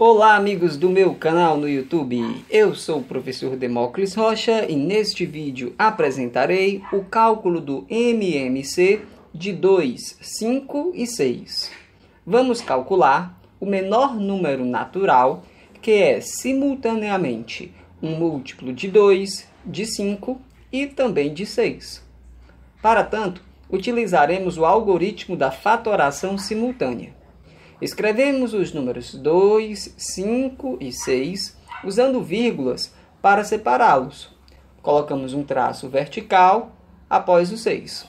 Olá, amigos do meu canal no YouTube. Eu sou o professor Demócles Rocha e neste vídeo apresentarei o cálculo do MMC de 2, 5 e 6. Vamos calcular o menor número natural, que é simultaneamente um múltiplo de 2, de 5 e também de 6. Para tanto, utilizaremos o algoritmo da fatoração simultânea. Escrevemos os números 2, 5 e 6 usando vírgulas para separá-los. Colocamos um traço vertical após o 6.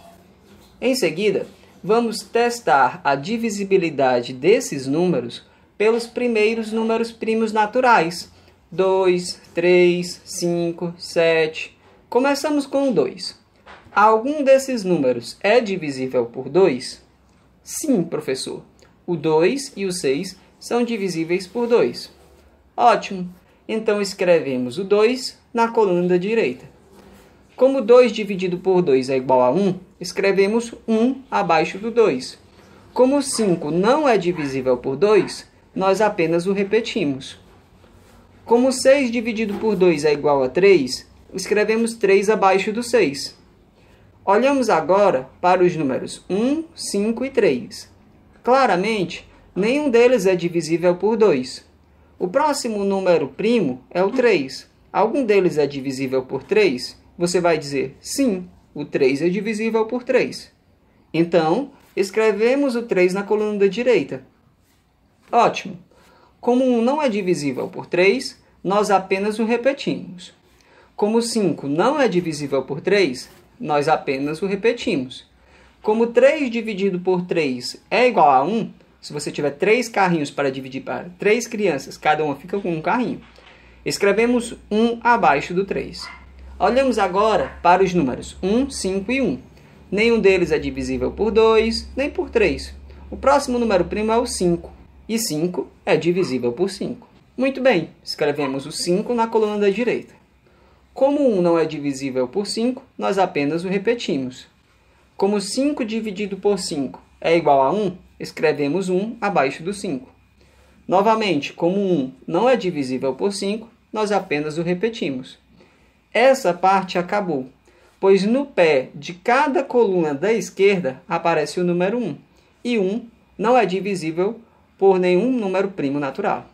Em seguida, vamos testar a divisibilidade desses números pelos primeiros números primos naturais: 2, 3, 5, 7. Começamos com o 2. Algum desses números é divisível por 2? Sim, professor o 2 e o 6 são divisíveis por 2. Ótimo! Então escrevemos o 2 na coluna da direita. Como 2 dividido por 2 é igual a 1, escrevemos 1 abaixo do 2. Como 5 não é divisível por 2, nós apenas o repetimos. Como 6 dividido por 2 é igual a 3, escrevemos 3 abaixo do 6. Olhamos agora para os números 1, 5 e 3. Claramente, nenhum deles é divisível por 2. O próximo número primo é o 3. Algum deles é divisível por 3? Você vai dizer sim, o 3 é divisível por 3. Então, escrevemos o 3 na coluna da direita. Ótimo! Como 1 não é divisível por 3, nós apenas o repetimos. Como 5 não é divisível por 3, nós apenas o repetimos. Como 3 dividido por 3 é igual a 1, se você tiver três carrinhos para dividir para três crianças, cada uma fica com um carrinho. Escrevemos 1 abaixo do 3. Olhamos agora para os números 1, 5 e 1. Nenhum deles é divisível por 2, nem por 3. O próximo número primo é o 5, e 5 é divisível por 5. Muito bem, escrevemos o 5 na coluna da direita. Como 1 não é divisível por 5, nós apenas o repetimos. Como 5 dividido por 5 é igual a 1, escrevemos 1 abaixo do 5. Novamente, como 1 não é divisível por 5, nós apenas o repetimos. Essa parte acabou, pois no pé de cada coluna da esquerda aparece o número 1, e 1 não é divisível por nenhum número primo natural.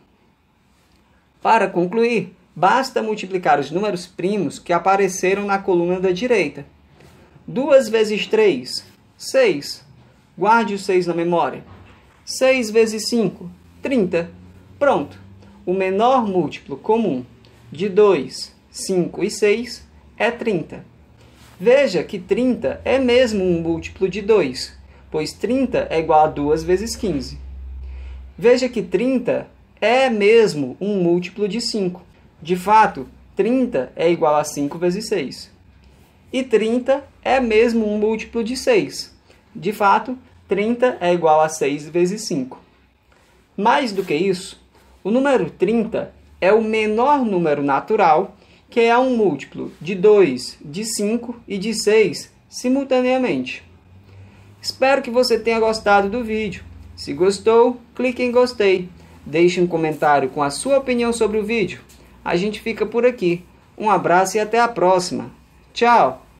Para concluir, basta multiplicar os números primos que apareceram na coluna da direita 2 vezes 3, 6. Guarde o 6 na memória. 6 vezes 5, 30. Pronto. O menor múltiplo comum de 2, 5 e 6 é 30. Veja que 30 é mesmo um múltiplo de 2, pois 30 é igual a 2 vezes 15. Veja que 30 é mesmo um múltiplo de 5. De fato, 30 é igual a 5 vezes 6. E 30 é mesmo um múltiplo de 6. De fato, 30 é igual a 6 vezes 5. Mais do que isso, o número 30 é o menor número natural, que é um múltiplo de 2, de 5 e de 6 simultaneamente. Espero que você tenha gostado do vídeo. Se gostou, clique em gostei. Deixe um comentário com a sua opinião sobre o vídeo. A gente fica por aqui. Um abraço e até a próxima. Tchau!